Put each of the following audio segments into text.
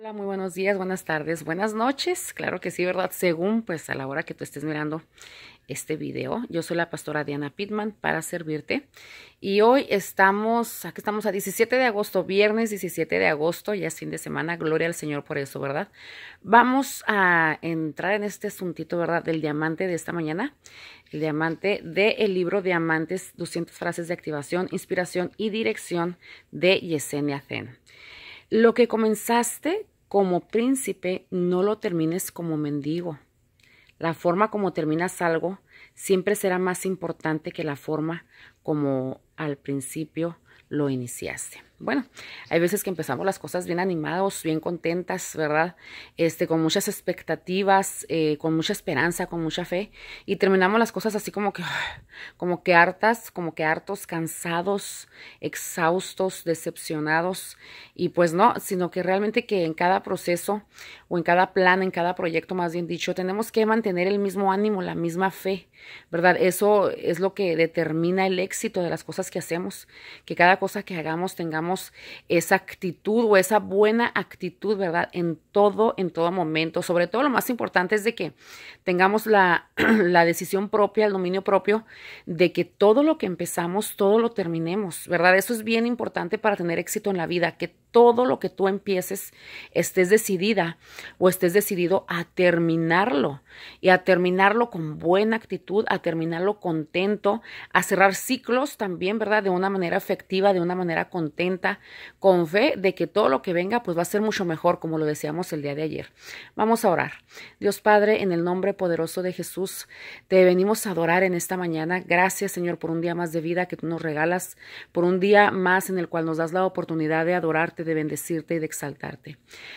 Hola, muy buenos días, buenas tardes, buenas noches. Claro que sí, ¿verdad? Según pues a la hora que tú estés mirando este video. Yo soy la pastora Diana Pitman para servirte. Y hoy estamos, aquí estamos a 17 de agosto, viernes 17 de agosto, ya es fin de semana, gloria al Señor por eso, ¿verdad? Vamos a entrar en este asuntito, ¿verdad? Del diamante de esta mañana, el diamante del libro Diamantes, 200 frases de activación, inspiración y dirección de Yesenia Zen lo que comenzaste como príncipe, no lo termines como mendigo. La forma como terminas algo siempre será más importante que la forma como al principio lo iniciaste. Bueno, hay veces que empezamos las cosas bien animados, bien contentas, ¿verdad? Este, con muchas expectativas, eh, con mucha esperanza, con mucha fe, y terminamos las cosas así como que, como que hartas, como que hartos, cansados, exhaustos, decepcionados, y pues no, sino que realmente que en cada proceso o en cada plan, en cada proyecto, más bien dicho, tenemos que mantener el mismo ánimo, la misma fe, ¿verdad? Eso es lo que determina el éxito de las cosas que hacemos, que cada cosa que hagamos tengamos esa actitud o esa buena actitud, ¿verdad? En todo, en todo momento. Sobre todo lo más importante es de que tengamos la, la decisión propia, el dominio propio, de que todo lo que empezamos, todo lo terminemos, ¿verdad? Eso es bien importante para tener éxito en la vida, que todo lo que tú empieces estés decidida o estés decidido a terminarlo y a terminarlo con buena actitud, a terminarlo contento, a cerrar ciclos también, ¿verdad? De una manera efectiva, de una manera contenta, con fe de que todo lo que venga pues va a ser mucho mejor, como lo deseamos el día de ayer. Vamos a orar. Dios Padre, en el nombre poderoso de Jesús, te venimos a adorar en esta mañana. Gracias, Señor, por un día más de vida que tú nos regalas, por un día más en el cual nos das la oportunidad de adorarte, de bendecirte y de exaltarte.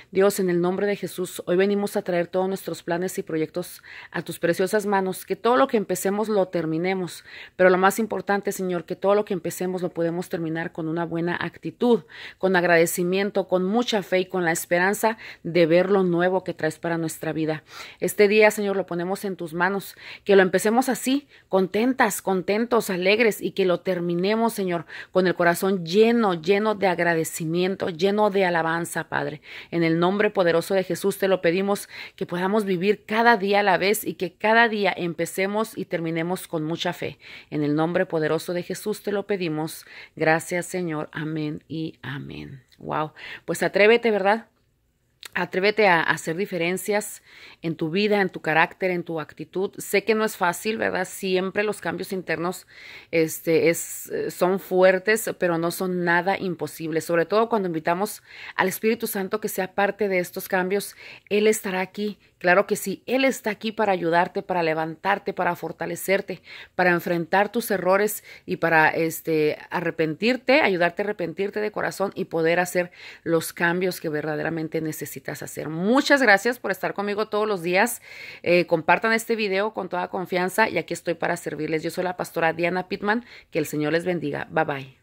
Dios, en el nombre de Jesús, hoy venimos a traer todos nuestros planes y proyectos a tus preciosas manos, que todo lo que empecemos lo terminemos, pero lo más importante, Señor, que todo lo que empecemos lo podemos terminar con una buena actitud, con agradecimiento, con mucha fe y con la esperanza de ver lo nuevo que traes para nuestra vida. Este día, Señor, lo ponemos en tus manos, que lo empecemos así, contentas, contentos, alegres y que lo terminemos, Señor, con el corazón lleno, lleno de agradecimiento, lleno de alabanza, Padre. En el nombre poderoso de Jesús te lo pedimos que podamos vivir cada día a la vez y que cada día empecemos y terminemos con mucha fe. En el nombre poderoso de Jesús te lo pedimos. Gracias Señor. Amén y amén. Wow. Pues atrévete, ¿verdad? Atrévete a hacer diferencias en tu vida, en tu carácter, en tu actitud. Sé que no es fácil, ¿verdad? Siempre los cambios internos este, es, son fuertes, pero no son nada imposibles. Sobre todo cuando invitamos al Espíritu Santo que sea parte de estos cambios, Él estará aquí. Claro que sí, Él está aquí para ayudarte, para levantarte, para fortalecerte, para enfrentar tus errores y para este, arrepentirte, ayudarte a arrepentirte de corazón y poder hacer los cambios que verdaderamente necesitas hacer. Muchas gracias por estar conmigo todos los días. Eh, compartan este video con toda confianza y aquí estoy para servirles. Yo soy la pastora Diana Pittman. Que el Señor les bendiga. Bye bye.